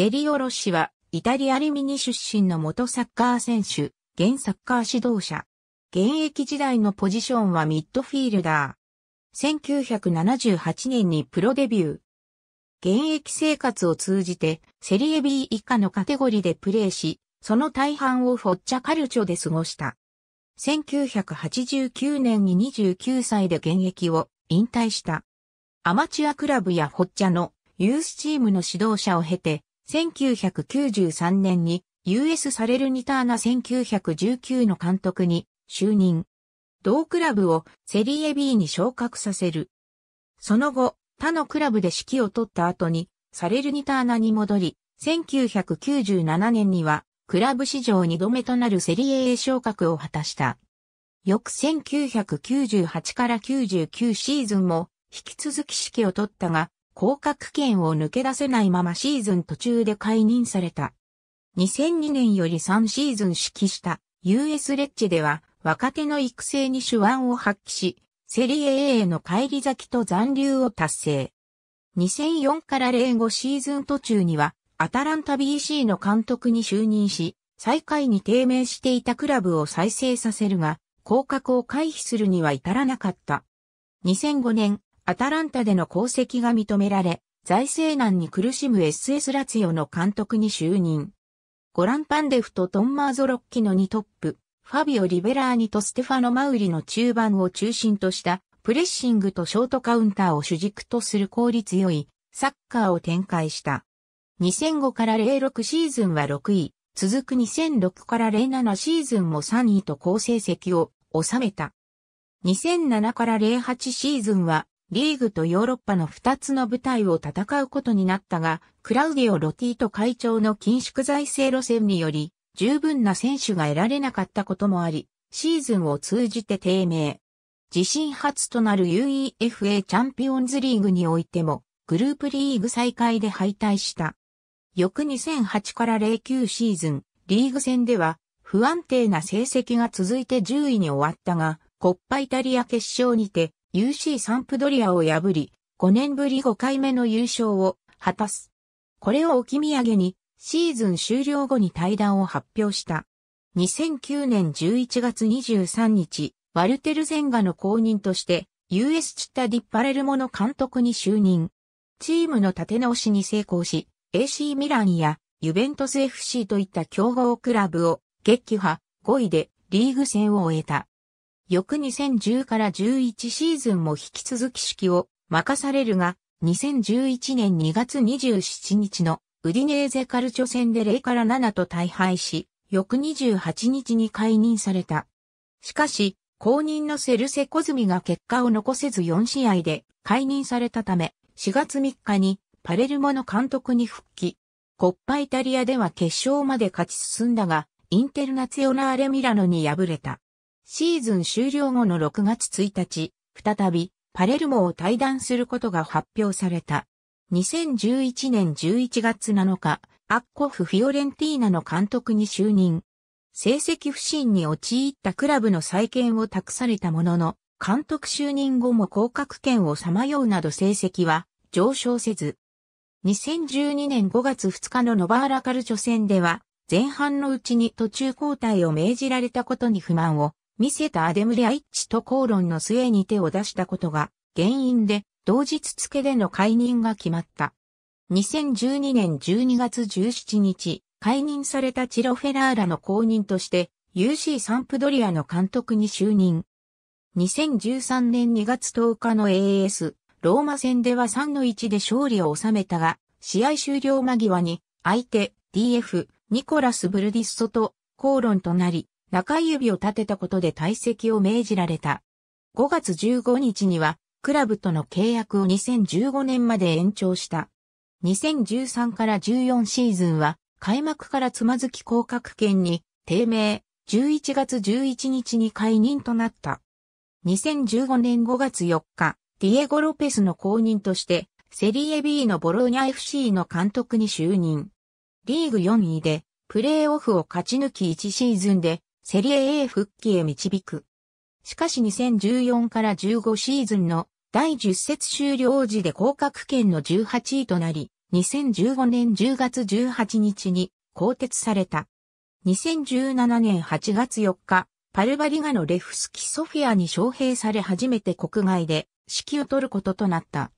デリオロ氏は、イタリアリミニ出身の元サッカー選手、現サッカー指導者。現役時代のポジションはミッドフィールダー。1978年にプロデビュー。現役生活を通じて、セリエ B 以下のカテゴリでプレーし、その大半をフォッチャカルチョで過ごした。1989年に29歳で現役を引退した。アマチュアクラブやフォッチャのユースチームの指導者を経て、1993年に US サレルニターナ1919の監督に就任。同クラブをセリエ B に昇格させる。その後、他のクラブで指揮を取った後に、サレルニターナに戻り、1997年には、クラブ史上2度目となるセリエ A 昇格を果たした。翌1998から99シーズンも、引き続き指揮を取ったが、降格圏を抜け出せないままシーズン途中で解任された。2002年より3シーズン指揮した US レッジでは若手の育成に手腕を発揮し、セリエ A への帰り咲きと残留を達成。2004から05シーズン途中にはアタランタ BC の監督に就任し、最下位に低迷していたクラブを再生させるが、降格を回避するには至らなかった。2005年、アタランタでの功績が認められ、財政難に苦しむ SS ラツィオの監督に就任。ゴラン・パンデフとトンマーゾ・ロッキの2トップ、ファビオ・リベラーニとステファノ・マウリの中盤を中心としたプレッシングとショートカウンターを主軸とする効率良いサッカーを展開した。2005から06シーズンは6位、続く2006から07シーズンも3位と好成績を収めた。2007から08シーズンはリーグとヨーロッパの2つの舞台を戦うことになったが、クラウディオ・ロティと会長の緊縮財政路線により、十分な選手が得られなかったこともあり、シーズンを通じて低迷。自身初となる UEFA チャンピオンズリーグにおいても、グループリーグ再開で敗退した。翌2008から09シーズン、リーグ戦では、不安定な成績が続いて10位に終わったが、コッパイタリア決勝にて、UC サンプドリアを破り、5年ぶり5回目の優勝を果たす。これを置き土産に、シーズン終了後に対談を発表した。2009年11月23日、ワルテル・ゼンガの後任として、US チッタ・ディッパレルモの監督に就任。チームの立て直しに成功し、AC ミランやユベントス FC といった競合クラブを撃破5位でリーグ戦を終えた。翌2010から11シーズンも引き続き指揮を任されるが、2011年2月27日のウディネーゼカルチョ戦で0から7と大敗し、翌28日に解任された。しかし、後任のセルセコズミが結果を残せず4試合で解任されたため、4月3日にパレルモの監督に復帰。コッパイタリアでは決勝まで勝ち進んだが、インテルナツヨナーレミラノに敗れた。シーズン終了後の6月1日、再びパレルモを退団することが発表された。2011年11月7日、アッコフ・フィオレンティーナの監督に就任。成績不振に陥ったクラブの再建を託されたものの、監督就任後も降格権をさまようなど成績は上昇せず。2012年5月2日のノバーラカルチョ戦では、前半のうちに途中交代を命じられたことに不満を見せたアデムリアイッチと口論の末に手を出したことが原因で同日付での解任が決まった。2012年12月17日、解任されたチロフェラーラの後任として UC サンプドリアの監督に就任。2013年2月10日の AAS、ローマ戦では3の1で勝利を収めたが、試合終了間際に相手 DF ニコラス・ブルディッソと口論となり、中指を立てたことで退席を命じられた。5月15日には、クラブとの契約を2015年まで延長した。2013から14シーズンは、開幕からつまずき降格圏に、低迷、11月11日に解任となった。2015年5月4日、ディエゴ・ロペスの後任として、セリエ B のボローニャ FC の監督に就任。リーグ4位で、プレーオフを勝ち抜き1シーズンで、セリエ A 復帰へ導く。しかし2014から15シーズンの第10節終了時で降格圏の18位となり、2015年10月18日に更迭された。2017年8月4日、パルバリガのレフスキソフィアに招聘され初めて国外で指揮を取ることとなった。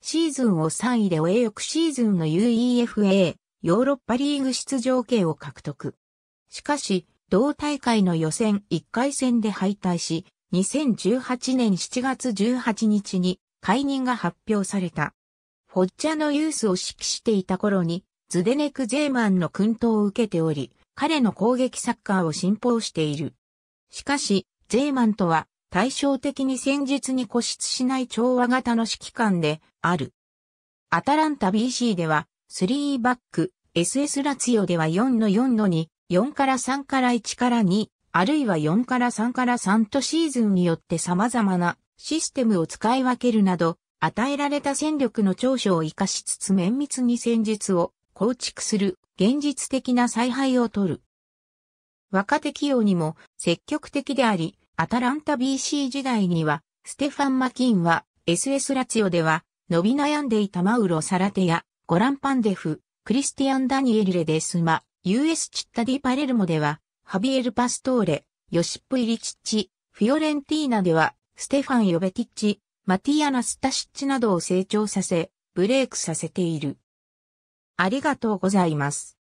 シーズンを3位で終え翌シーズンの UEFA ヨーロッパリーグ出場権を獲得。しかし、同大会の予選1回戦で敗退し、2018年7月18日に解任が発表された。フォッチャのユースを指揮していた頃に、ズデネク・ゼーマンの訓導を受けており、彼の攻撃サッカーを信奉している。しかし、ゼーマンとは対照的に戦術に固執しない調和型の指揮官である。アタランタ BC では3バック、SS ラツィオでは4の4の2、4から3から1から2、あるいは4から3から3とシーズンによって様々なシステムを使い分けるなど、与えられた戦力の長所を活かしつつ綿密に戦術を構築する現実的な采配を取る。若手起用にも積極的であり、アタランタ BC 時代には、ステファン・マキンは SS ラツオでは伸び悩んでいたマウロ・サラテやゴラン・パンデフ、クリスティアン・ダニエル・レデスマ、US チッタディパレルモでは、ハビエル・パストーレ、ヨシップ・イリチッチ、フィオレンティーナでは、ステファン・ヨベティッチ、マティア・ナスタシッチなどを成長させ、ブレイクさせている。ありがとうございます。